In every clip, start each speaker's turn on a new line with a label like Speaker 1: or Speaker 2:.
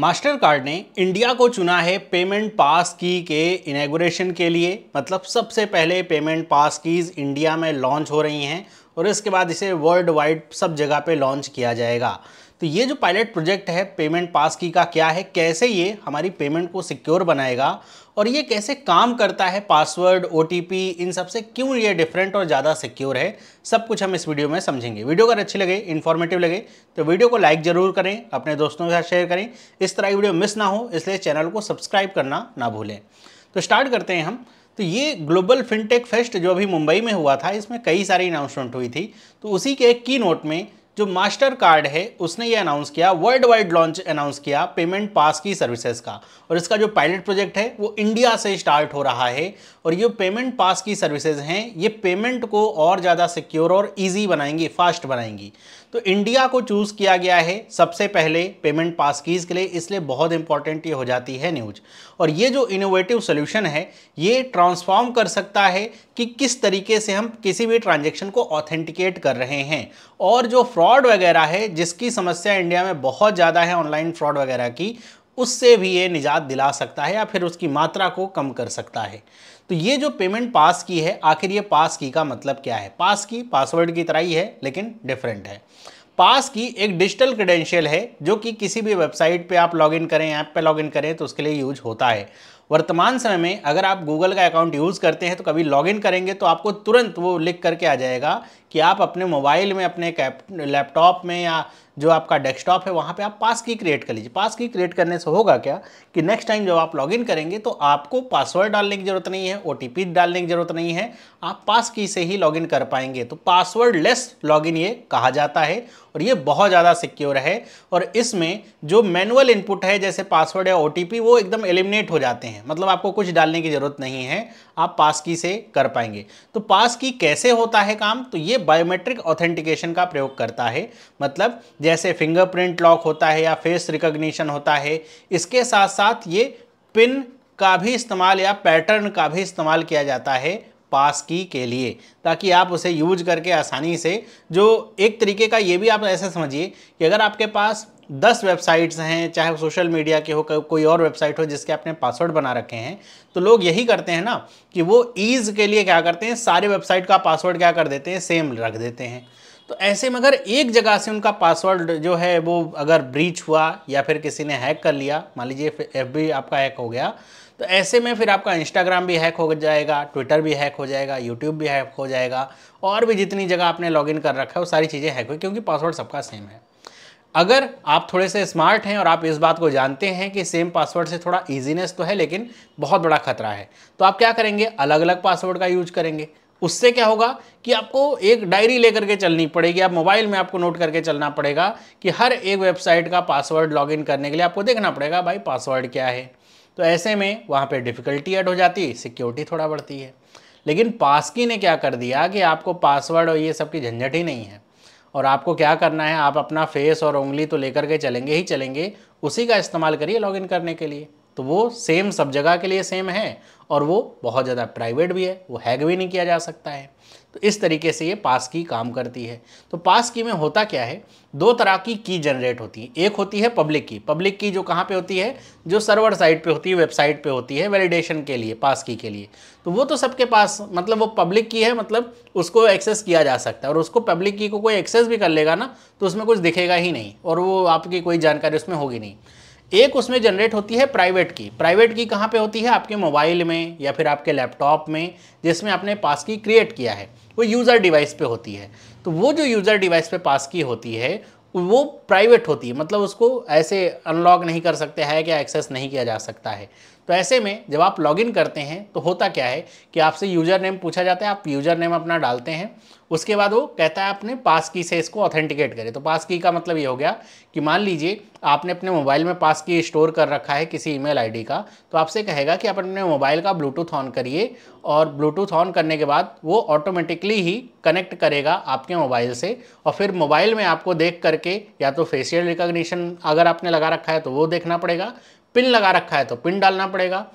Speaker 1: master card ने India को चुना है पेमेंट पास की के इनाग्रेशन के लिए मतलब सबसे पहले पेमेंट पास कीज़ इंडिया में लॉन्च हो रही हैं और इसके बाद इसे वर्ल्ड वाइड सब जगह पे लॉन्च किया जाएगा तो ये जो पायलट प्रोजेक्ट है पेमेंट पास की का क्या है कैसे ये हमारी पेमेंट को सिक्योर बनाएगा और ये कैसे काम करता है पासवर्ड ओ इन सबसे क्यों ये डिफरेंट और ज़्यादा सिक्योर है सब कुछ हम इस वीडियो में समझेंगे वीडियो अगर अच्छी लगे इन्फॉर्मेटिव लगे तो वीडियो को लाइक ज़रूर करें अपने दोस्तों के साथ शेयर करें इस तरह की वीडियो मिस ना हो इसलिए चैनल को सब्सक्राइब करना ना भूलें तो स्टार्ट करते हैं हम तो ये ग्लोबल फिनटेक फेस्ट जो अभी मुंबई में हुआ था इसमें कई सारी अनाउंसमेंट हुई थी तो उसी के एक की नोट में जो मास्टर कार्ड है उसने ये अनाउंस किया वर्ल्ड वाइड लॉन्च अनाउंस किया पेमेंट पास की सर्विसेज का और इसका जो पायलट प्रोजेक्ट है वो इंडिया से स्टार्ट हो रहा है और ये पेमेंट पास की सर्विसेज हैं ये पेमेंट को और ज़्यादा सिक्योर और ईजी बनाएंगी फास्ट बनाएंगी तो इंडिया को चूज़ किया गया है सबसे पहले पेमेंट पास कीज़ के लिए इसलिए बहुत इंपॉर्टेंट ये हो जाती है न्यूज और ये जो इनोवेटिव सोल्यूशन है ये ट्रांसफॉर्म कर सकता है कि किस तरीके से हम किसी भी ट्रांजेक्शन को ऑथेंटिकेट कर रहे हैं और जो फ्रॉड वगैरह है जिसकी समस्या इंडिया में बहुत ज़्यादा है ऑनलाइन फ्रॉड वगैरह की उससे भी ये निजात दिला सकता है या फिर उसकी मात्रा को कम कर सकता है तो ये जो पेमेंट पास की है आखिर ये पास की का मतलब क्या है पास की पासवर्ड की तरह ही है लेकिन डिफरेंट है पास की एक डिजिटल क्रेडेंशियल है जो कि किसी भी वेबसाइट पे आप लॉगिन करें ऐप पे लॉगिन करें तो उसके लिए यूज होता है वर्तमान समय में अगर आप गूगल का अकाउंट यूज़ करते हैं तो कभी लॉगिन करेंगे तो आपको तुरंत वो लिख करके आ जाएगा कि आप अपने मोबाइल में अपने लैपटॉप में या जो आपका डेस्कटॉप है वहाँ पे आप पास की क्रिएट कर लीजिए पास की क्रिएट करने से होगा क्या कि नेक्स्ट टाइम जब आप लॉगिन करेंगे तो आपको पासवर्ड डालने की ज़रूरत नहीं है ओ डालने की ज़रूरत नहीं है आप पास की से ही लॉगिन कर पाएंगे तो पासवर्ड लेस लॉगिन ये कहा जाता है और ये बहुत ज़्यादा सिक्योर है और इसमें जो मैनुअल इनपुट है जैसे पासवर्ड या ओ वो एकदम एलिमिनेट हो जाते हैं मतलब आपको कुछ डालने की ज़रूरत नहीं है आप पास की से कर पाएंगे तो पास की कैसे होता है काम तो ये बायोमेट्रिक ऑथेंटिकेशन का प्रयोग करता है मतलब जैसे फिंगरप्रिंट लॉक होता है या फेस रिकग्निशन होता है इसके साथ साथ ये पिन का भी इस्तेमाल या पैटर्न का भी इस्तेमाल किया जाता है पास की के लिए ताकि आप उसे यूज करके आसानी से जो एक तरीके का ये भी आप ऐसे समझिए कि अगर आपके पास दस वेबसाइट्स हैं चाहे सोशल मीडिया के हो कोई और वेबसाइट हो जिसके आपने पासवर्ड बना रखे हैं तो लोग यही करते हैं ना कि वो ईज़ के लिए क्या करते हैं सारे वेबसाइट का पासवर्ड क्या कर देते हैं सेम रख देते हैं तो ऐसे में अगर एक जगह से उनका पासवर्ड जो है वो अगर ब्रीच हुआ या फिर किसी ने हैक कर लिया मान लीजिए एफ आपका हैक हो गया तो ऐसे में फिर आपका इंस्टाग्राम भी हैक हो जाएगा ट्विटर भी हैक हो जाएगा यूट्यूब भी हैक हो जाएगा और भी जितनी जगह आपने लॉगिन कर रखा है वो सारी चीज़ें हैक हुई क्योंकि पासवर्ड सबका सेम है अगर आप थोड़े से स्मार्ट हैं और आप इस बात को जानते हैं कि सेम पासवर्ड से थोड़ा ईजीनेस तो है लेकिन बहुत बड़ा खतरा है तो आप क्या करेंगे अलग अलग पासवर्ड का यूज करेंगे उससे क्या होगा कि आपको एक डायरी लेकर के चलनी पड़ेगी आप मोबाइल में आपको नोट करके चलना पड़ेगा कि हर एक वेबसाइट का पासवर्ड लॉगिन करने के लिए आपको देखना पड़ेगा भाई पासवर्ड क्या है तो ऐसे में वहाँ पे डिफ़िकल्टी ऐड हो जाती है सिक्योरिटी थोड़ा बढ़ती है लेकिन पास की ने क्या कर दिया कि आपको पासवर्ड और ये सब की झंझट ही नहीं है और आपको क्या करना है आप अपना फेस और उंगली तो लेकर के चलेंगे ही चलेंगे उसी का इस्तेमाल करिए लॉगिन करने के लिए तो वो सेम सब जगह के लिए सेम है और वो बहुत ज़्यादा प्राइवेट भी है वो हैक भी नहीं किया जा सकता है तो इस तरीके से ये पास की काम करती है तो पास की में होता क्या है दो तरह की की जनरेट होती है एक होती है पब्लिक की पब्लिक की जो कहाँ पे होती है जो सर्वर साइट पे होती है वेबसाइट पे होती है वैलिडेशन के लिए पास की के लिए तो वो तो सबके पास मतलब वो पब्लिक की है मतलब उसको एक्सेस किया जा सकता है और उसको पब्लिक की को कोई एक्सेस भी कर लेगा ना तो उसमें कुछ दिखेगा ही नहीं और वो आपकी कोई जानकारी उसमें होगी नहीं एक उसमें जनरेट होती है प्राइवेट की प्राइवेट की कहाँ पे होती है आपके मोबाइल में या फिर आपके लैपटॉप में जिसमें आपने पास की क्रिएट किया है वो यूज़र डिवाइस पे होती है तो वो जो यूज़र डिवाइस पे पास की होती है वो प्राइवेट होती है मतलब उसको ऐसे अनलॉक नहीं कर सकते हैं या एक्सेस नहीं किया जा सकता है तो ऐसे में जब आप लॉगिन करते हैं तो होता क्या है कि आपसे यूज़र नेम पूछा जाता है आप यूज़र नेम अपना डालते हैं उसके बाद वो कहता है आपने पास की से इसको ऑथेंटिकेट करें तो पास की का मतलब ये हो गया कि मान लीजिए आपने अपने मोबाइल में पास की स्टोर कर रखा है किसी ईमेल आईडी का तो आपसे कहेगा कि आप अपने मोबाइल का ब्लूटूथ ऑन करिए और ब्लूटूथ ऑन करने के बाद वो ऑटोमेटिकली ही कनेक्ट करेगा आपके मोबाइल से और फिर मोबाइल में आपको देख करके या तो फेशियल रिकोगनीशन अगर आपने लगा रखा है तो वो देखना पड़ेगा पिन लगा रखा है तो पिन डालना पड़ेगा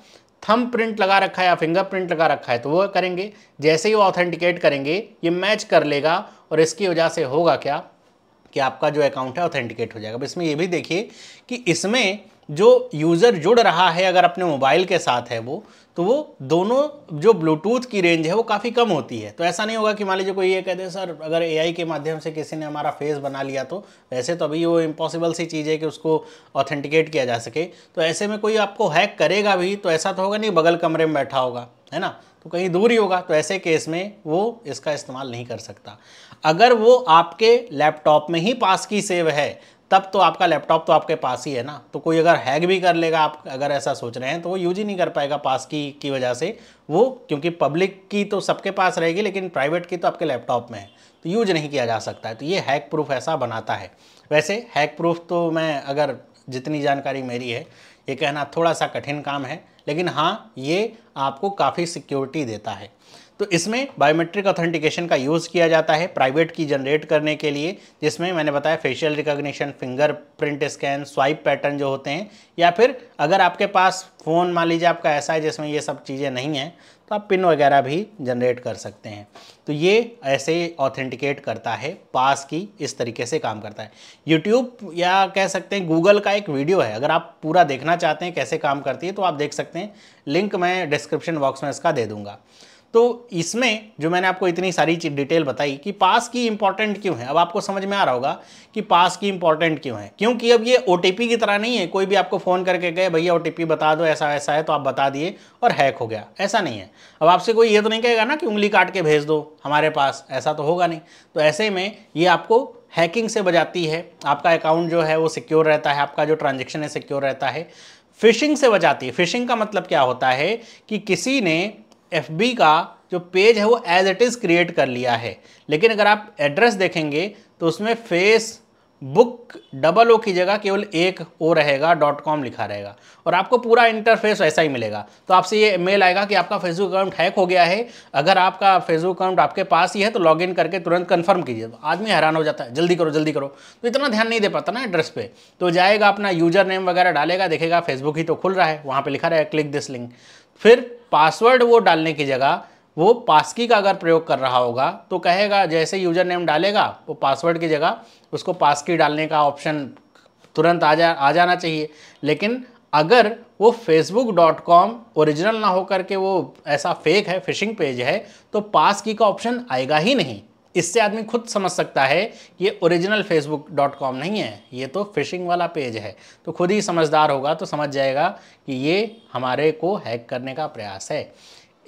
Speaker 1: थम प्रिंट लगा रखा है या फिंगर प्रिंट लगा रखा है तो वो करेंगे जैसे ही वो ऑथेंटिकेट करेंगे ये मैच कर लेगा और इसकी वजह से होगा क्या कि आपका जो अकाउंट है ऑथेंटिकेट हो जाएगा अब इसमें ये भी देखिए कि इसमें जो यूज़र जुड़ रहा है अगर अपने मोबाइल के साथ है वो तो वो दोनों जो ब्लूटूथ की रेंज है वो काफ़ी कम होती है तो ऐसा नहीं होगा कि मान लीजिए कोई ये कह दे सर अगर एआई के माध्यम से किसी ने हमारा फेस बना लिया तो वैसे तो अभी वो इम्पॉसिबल सी चीज़ है कि उसको ऑथेंटिकेट किया जा सके तो ऐसे में कोई आपको हैक करेगा भी तो ऐसा तो होगा नहीं बगल कमरे में बैठा होगा है ना तो कहीं दूर ही होगा तो ऐसे केस में वो इसका इस्तेमाल नहीं कर सकता अगर वो आपके लैपटॉप में ही पास की सेव है तब तो आपका लैपटॉप तो आपके पास ही है ना तो कोई अगर हैक भी कर लेगा आप अगर ऐसा सोच रहे हैं तो वो यूज ही नहीं कर पाएगा पास की की वजह से वो क्योंकि पब्लिक की तो सबके पास रहेगी लेकिन प्राइवेट की तो आपके लैपटॉप में है तो यूज नहीं किया जा सकता है तो ये हैक प्रूफ ऐसा बनाता है वैसे हैक प्रूफ तो मैं अगर जितनी जानकारी मेरी है ये कहना थोड़ा सा कठिन काम है लेकिन हाँ ये आपको काफ़ी सिक्योरिटी देता है तो इसमें बायोमेट्रिक ऑथेंटिकेशन का यूज़ किया जाता है प्राइवेट की जनरेट करने के लिए जिसमें मैंने बताया facial recognition fingerprint scan swipe pattern जो होते हैं या फिर अगर आपके पास फ़ोन मान लीजिए आपका ऐसा है जिसमें ये सब चीज़ें नहीं हैं तो आप पिन वगैरह भी जनरेट कर सकते हैं तो ये ऐसे ऑथेंटिकेट करता है पास की इस तरीके से काम करता है यूट्यूब या कह सकते हैं गूगल का एक वीडियो है अगर आप पूरा देखना चाहते हैं कैसे काम करती है तो आप देख सकते हैं लिंक मैं डिस्क्रिप्शन बॉक्स में इसका दे दूँगा तो इसमें जो मैंने आपको इतनी सारी डिटेल बताई कि पास की इंपॉर्टेंट क्यों है अब आपको समझ में आ रहा होगा कि पास की इंपॉर्टेंट क्यों है क्योंकि अब ये ओ की तरह नहीं है कोई भी आपको फ़ोन करके गए भैया ओ बता दो ऐसा वैसा है तो आप बता दिए और हैक हो गया ऐसा नहीं है अब आपसे कोई ये तो नहीं कहेगा ना कि उंगली काट के भेज दो हमारे पास ऐसा तो होगा नहीं तो ऐसे में ये आपको हैकिंग से बजाती है आपका अकाउंट जो है वो सिक्योर रहता है आपका जो ट्रांजेक्शन है सिक्योर रहता है फिशिंग से बचाती है फिशिंग का मतलब क्या होता है कि किसी ने एफ का जो पेज है वो एज इट इज़ क्रिएट कर लिया है लेकिन अगर आप एड्रेस देखेंगे तो उसमें फेस बुक डबल ओ की जगह केवल एक ओ रहेगा डॉट कॉम लिखा रहेगा और आपको पूरा इंटरफेस वैसा ही मिलेगा तो आपसे ये मेल आएगा कि आपका फेसबुक अकाउंट हैक हो गया है अगर आपका फेसबुक अकाउंट आपके पास ही है तो लॉगिन करके तुरंत कंफर्म कीजिए तो आदमी हैरान हो जाता है जल्दी करो जल्दी करो तो इतना ध्यान नहीं दे पाता ना एड्रेस पर तो जाएगा अपना यूजर नेम वगैरह डालेगा देखेगा फेसबुक ही तो खुल रहा है वहाँ पर लिखा रहेगा क्लिक दिस लिंक फिर पासवर्ड वो डालने की जगह वो पासकी का अगर प्रयोग कर रहा होगा तो कहेगा जैसे यूजर नेम डालेगा वो पासवर्ड की जगह उसको पासकी डालने का ऑप्शन तुरंत आ जा आ जाना चाहिए लेकिन अगर वो फेसबुक डॉट कॉम ओरिजिनल ना होकर के वो ऐसा फेक है फिशिंग पेज है तो पास की का ऑप्शन आएगा ही नहीं इससे आदमी खुद समझ सकता है ये ओरिजिनल फेसबुक डॉट कॉम नहीं है ये तो फिशिंग वाला पेज है तो खुद ही समझदार होगा तो समझ जाएगा कि ये हमारे को हैक करने का प्रयास है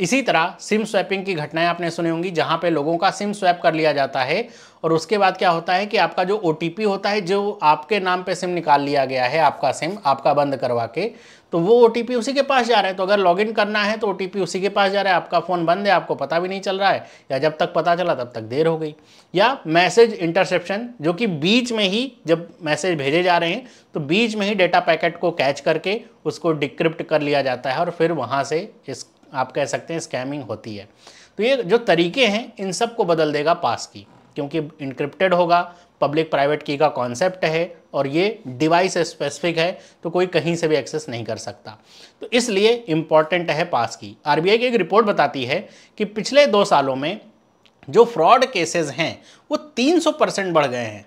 Speaker 1: इसी तरह सिम स्वैपिंग की घटनाएं आपने सुनी होंगी जहां पे लोगों का सिम स्वैप कर लिया जाता है और उसके बाद क्या होता है कि आपका जो ओ होता है जो आपके नाम पे सिम निकाल लिया गया है आपका सिम आपका बंद करवा के तो वो ओ उसी के पास जा रहा है तो अगर लॉगिन करना है तो ओ उसी के पास जा रहा है आपका फ़ोन बंद है आपको पता भी नहीं चल रहा है या जब तक पता चला तब तक देर हो गई या मैसेज इंटरसेप्शन जो कि बीच में ही जब मैसेज भेजे जा रहे हैं तो बीच में ही डेटा पैकेट को कैच करके उसको डिक्रिप्ट कर लिया जाता है और फिर वहाँ से इस आप कह सकते हैं स्कैमिंग होती है तो ये जो तरीके हैं इन सब को बदल देगा पास की क्योंकि इंक्रिप्टेड होगा पब्लिक प्राइवेट की का कॉन्सेप्ट है और ये डिवाइस स्पेसिफिक है तो कोई कहीं से भी एक्सेस नहीं कर सकता तो इसलिए इम्पॉर्टेंट है पास की आरबीआई की एक रिपोर्ट बताती है कि पिछले दो सालों में जो फ्रॉड केसेस हैं वो 300 परसेंट बढ़ गए हैं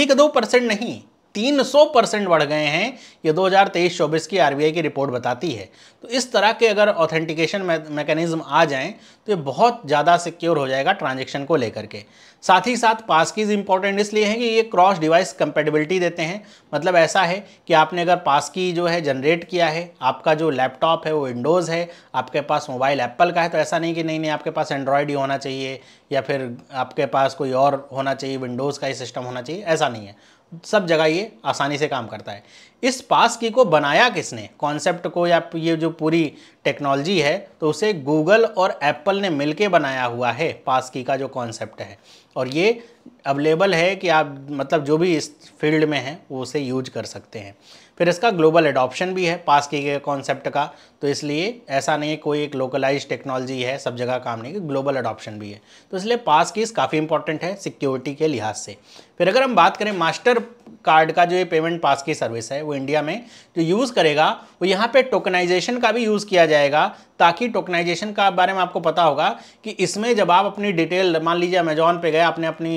Speaker 1: एक दो परसेंट नहीं 300 परसेंट बढ़ गए हैं ये 2023-24 की आरबीआई की रिपोर्ट बताती है तो इस तरह के अगर ऑथेंटिकेशन मैकेनिज्म आ जाएं तो ये बहुत ज़्यादा सिक्योर हो जाएगा ट्रांजेक्शन को लेकर के साथ ही साथ पास कीज इंपॉर्टेंट इसलिए हैं कि ये क्रॉस डिवाइस कंपेटेबिलिटी देते हैं मतलब ऐसा है कि आपने अगर पास की जो है जनरेट किया है आपका जो लैपटॉप है वो विंडोज़ है आपके पास मोबाइल एप्पल का है तो ऐसा नहीं कि नहीं नहीं आपके पास एंड्रॉयड ही होना चाहिए या फिर आपके पास कोई और होना चाहिए विंडोज़ का ही सिस्टम होना चाहिए ऐसा नहीं है सब जगह ये आसानी से काम करता है इस पास की को बनाया किसने कॉन्सेप्ट को या ये जो पूरी टेक्नोलॉजी है तो उसे गूगल और एप्पल ने मिल बनाया हुआ है पास की का जो कॉन्सेप्ट है और ये अवेलेबल है कि आप मतलब जो भी इस फील्ड में हैं वो उसे यूज कर सकते हैं फिर इसका ग्लोबल एडॉप्शन भी है पास किए गए कॉन्सेप्ट का तो इसलिए ऐसा नहीं है कोई एक लोकलाइज टेक्नोलॉजी है सब जगह काम नहीं ग्लोबल एडॉप्शन भी है तो इसलिए पास कीज काफ़ी इंपॉर्टेंट है सिक्योरिटी के लिहाज से फिर अगर हम बात करें मास्टर कार्ड का जो ये पेमेंट पास की सर्विस है वो इंडिया में जो यूज़ करेगा वो यहाँ पे टोकनाइजेशन का भी यूज़ किया जाएगा ताकि टोकनाइजेशन का बारे में आपको पता होगा कि इसमें जब आप अपनी डिटेल मान लीजिए अमेजोन पे गए आपने अपनी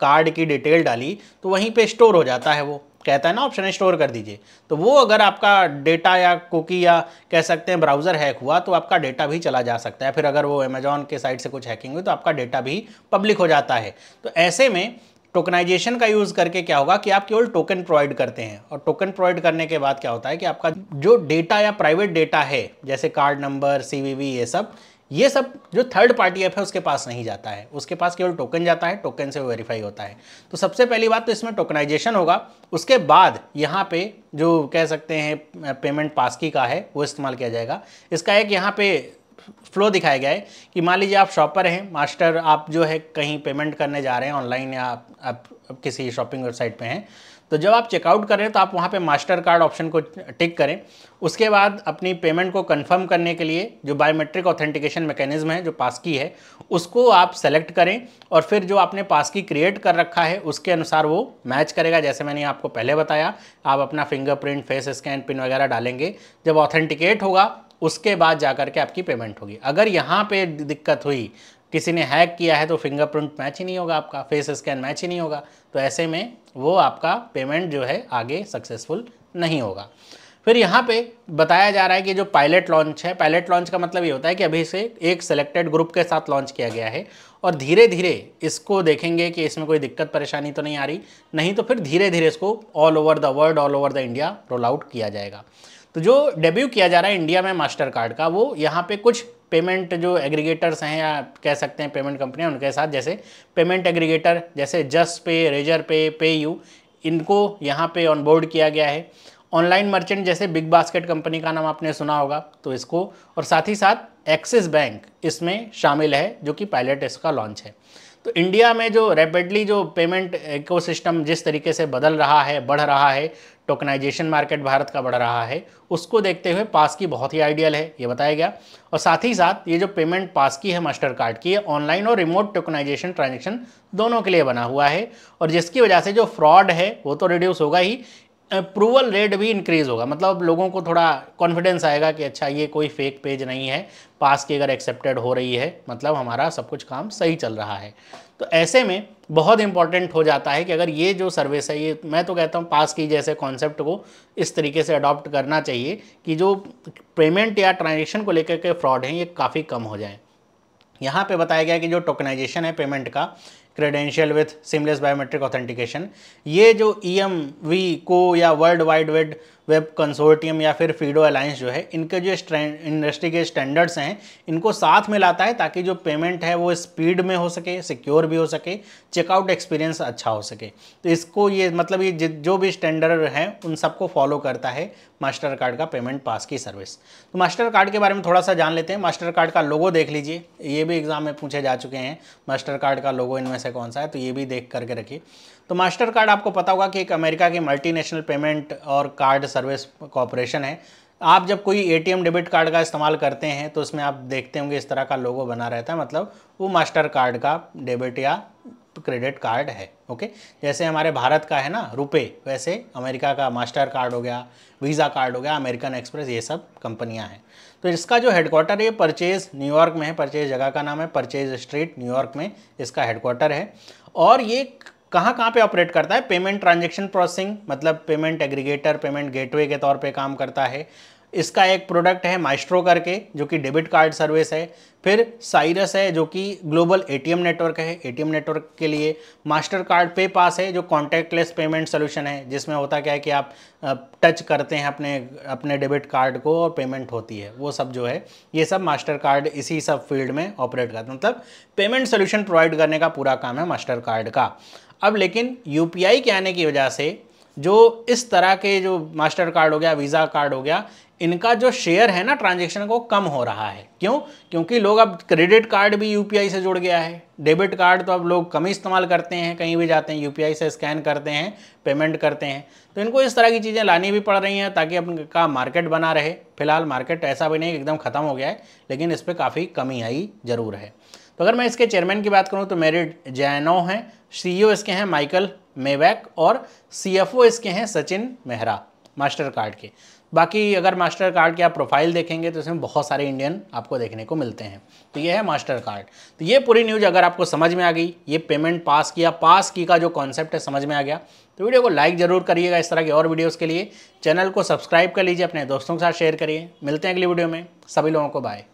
Speaker 1: कार्ड की डिटेल डाली तो वहीं पे स्टोर हो जाता है वो कहता है ना ऑप्शन स्टोर कर दीजिए तो वो अगर आपका डेटा या कुकी या कह सकते हैं ब्राउज़र हैक हुआ तो आपका डेटा भी चला जा सकता है फिर अगर वो अमेजॉन के साइड से कुछ हैकिंग हुई तो आपका डेटा भी पब्लिक हो जाता है तो ऐसे में टोकनाइजेशन का यूज़ करके क्या होगा कि आप केवल टोकन प्रोवाइड करते हैं और टोकन प्रोवाइड करने के बाद क्या होता है कि आपका जो डेटा या प्राइवेट डेटा है जैसे कार्ड नंबर सी ये सब ये सब जो थर्ड पार्टी ऐप है उसके पास नहीं जाता है उसके पास केवल टोकन जाता है टोकन से वेरीफाई होता है तो सबसे पहली बात तो इसमें टोकनाइजेशन होगा उसके बाद यहाँ पे जो कह सकते हैं पेमेंट पास की का है वो इस्तेमाल किया जाएगा इसका एक यहाँ पे फ्लो दिखाया गया है कि मान लीजिए आप शॉपर हैं मास्टर आप जो है कहीं पेमेंट करने जा रहे हैं ऑनलाइन या आप, आप, किसी शॉपिंग वेबसाइट पर हैं तो जब आप चेकआउट करें तो आप वहाँ पे मास्टर कार्ड ऑप्शन को टिक करें उसके बाद अपनी पेमेंट को कंफर्म करने के लिए जो बायोमेट्रिक ऑथेंटिकेशन मैकेनिज्म है जो पास की है उसको आप सेलेक्ट करें और फिर जो आपने पास की क्रिएट कर रखा है उसके अनुसार वो मैच करेगा जैसे मैंने आपको पहले बताया आप अपना फिंगरप्रिंट फेस स्कैन पिन वगैरह डालेंगे जब ऑथेंटिकेट होगा उसके बाद जा करके के आपकी पेमेंट होगी अगर यहाँ पे दिक्कत हुई किसी ने हैक किया है तो फिंगरप्रिंट मैच ही नहीं होगा आपका फेस स्कैन मैच ही नहीं होगा तो ऐसे में वो आपका पेमेंट जो है आगे सक्सेसफुल नहीं होगा फिर यहाँ पे बताया जा रहा है कि जो पायलट लॉन्च है पायलट लॉन्च का मतलब ये होता है कि अभी से एक सिलेक्टेड ग्रुप के साथ लॉन्च किया गया है और धीरे धीरे इसको देखेंगे कि इसमें कोई दिक्कत परेशानी तो नहीं आ रही नहीं तो फिर धीरे धीरे इसको all over the world all over the India roll out किया जाएगा तो जो डेब्यू किया जा रहा है इंडिया में मास्टर कार्ड का वो यहाँ पे कुछ पेमेंट जो एग्रीगेटर्स हैं या कह सकते हैं पेमेंट कंपनियाँ उनके साथ जैसे पेमेंट एग्रीगेटर जैसे जस पे रेजर पे पे यू इनको यहाँ पे ऑनबोर्ड किया गया है ऑनलाइन मर्चेंट जैसे बिग बास्केट कंपनी का नाम आपने सुना होगा तो इसको और साथ ही साथ एक्सिस बैंक इसमें शामिल है जो कि पायलट इसका लॉन्च है तो इंडिया में जो रैपिडली जो पेमेंट इकोसिस्टम जिस तरीके से बदल रहा है बढ़ रहा है टोकनाइजेशन मार्केट भारत का बढ़ रहा है उसको देखते हुए पास की बहुत ही आइडियल है ये बताया गया और साथ ही साथ ये जो पेमेंट पास की है मास्टर कार्ड की ऑनलाइन और रिमोट टोकनाइजेशन ट्रांजेक्शन दोनों के लिए बना हुआ है और जिसकी वजह से जो फ्रॉड है वो तो रिड्यूस होगा ही अप्रूवल रेट भी इंक्रीज़ होगा मतलब लोगों को थोड़ा कॉन्फिडेंस आएगा कि अच्छा ये कोई फेक पेज नहीं है पास की अगर एक्सेप्टेड हो रही है मतलब हमारा सब कुछ काम सही चल रहा है तो ऐसे में बहुत इंपॉर्टेंट हो जाता है कि अगर ये जो सर्विस है ये मैं तो कहता हूँ पास की जैसे कॉन्सेप्ट को इस तरीके से अडॉप्ट करना चाहिए कि जो पेमेंट या ट्रांजेक्शन को लेकर के फ्रॉड हैं ये काफ़ी कम हो जाए यहाँ पे बताया गया कि जो टोकनाइजेशन है पेमेंट का credential with seamless biometric authentication ये जो ई एम वी को या world wide wed web consortium या फिर फीडो अलायंस जो है इनके जो इंडस्ट्री के स्टैंडर्ड्स हैं इनको साथ में लाता है ताकि जो पेमेंट है वो स्पीड में हो सके सिक्योर भी हो सके चेकआउट एक्सपीरियंस अच्छा हो सके तो इसको ये मतलब ये जो भी स्टैंडर्ड हैं उन सबको फॉलो करता है मास्टर कार्ड का पेमेंट पास की सर्विस तो मास्टर कार्ड के बारे में थोड़ा सा जान लेते हैं मास्टर कार्ड का लोगो देख लीजिए ये भी एग्जाम में पूछे जा चुके हैं मास्टर कार्ड का लोगो इनमें से से कौन सा है तो ये भी देख करके रखिए तो मास्टर कार्ड आपको पता होगा कि एक अमेरिका की मल्टीनेशनल पेमेंट और कार्ड सर्विस कॉरपोरेशन है आप जब कोई एटीएम डेबिट कार्ड का इस्तेमाल करते हैं तो उसमें आप देखते होंगे इस तरह का लोगो बना रहता है मतलब वो मास्टर कार्ड का डेबिट या क्रेडिट कार्ड है ओके जैसे हमारे भारत का है ना रुपए वैसे अमेरिका का मास्टर कार्ड हो गया वीज़ा कार्ड हो गया अमेरिकन एक्सप्रेस ये सब कंपनियां हैं तो इसका जो हेडक्वार्टर है परचेज न्यूयॉर्क में है परचेज जगह का नाम है परचेज स्ट्रीट न्यूयॉर्क में इसका हेडक्वार्टर है और ये कहाँ कहाँ पे ऑपरेट करता है पेमेंट ट्रांजेक्शन प्रोसेसिंग मतलब पेमेंट एग्रीगेटर पेमेंट गेटवे के तौर पे काम करता है इसका एक प्रोडक्ट है माइस्ट्रो करके जो कि डेबिट कार्ड सर्विस है फिर साइरस है जो कि ग्लोबल एटीएम नेटवर्क है एटीएम नेटवर्क के लिए मास्टर कार्ड पे पास है जो कॉन्टैक्टलेस पेमेंट सोल्यूशन है जिसमें होता क्या है कि आप टच करते हैं अपने अपने डेबिट कार्ड को और पेमेंट होती है वो सब जो है ये सब मास्टर कार्ड इसी सब फील्ड में ऑपरेट करते हैं मतलब पेमेंट सोल्यूशन प्रोवाइड करने का पूरा काम है मास्टर कार्ड का अब लेकिन यू के आने की वजह से जो इस तरह के जो मास्टर कार्ड हो गया वीज़ा कार्ड हो गया इनका जो शेयर है ना ट्रांजेक्शन को कम हो रहा है क्यों क्योंकि लोग अब क्रेडिट कार्ड भी यूपीआई से जुड़ गया है डेबिट कार्ड तो अब लोग कम ही इस्तेमाल करते हैं कहीं भी जाते हैं यूपीआई से स्कैन करते हैं पेमेंट करते हैं तो इनको इस तरह की चीज़ें लानी भी पड़ रही हैं ताकि अपन का मार्केट बना रहे फिलहाल मार्केट ऐसा भी नहीं एकदम ख़त्म हो गया है लेकिन इस पर काफ़ी कमी आई ज़रूर है तो अगर मैं इसके चेयरमैन की बात करूँ तो मेरिड जैनो हैं सी इसके हैं माइकल मेवैक और ओ इसके हैं सचिन मेहरा मास्टर कार्ड के बाकी अगर मास्टर कार्ड के आप प्रोफाइल देखेंगे तो इसमें बहुत सारे इंडियन आपको देखने को मिलते हैं तो ये है मास्टर कार्ड तो ये पूरी न्यूज़ अगर आपको समझ में आ गई ये पेमेंट पास किया पास की का जो कॉन्सेप्ट है समझ में आ गया तो वीडियो को लाइक ज़रूर करिएगा इस तरह की और वीडियोज़ के लिए चैनल को सब्सक्राइब कर लीजिए अपने दोस्तों के साथ शेयर करिए मिलते हैं अगली वीडियो में सभी लोगों को बाय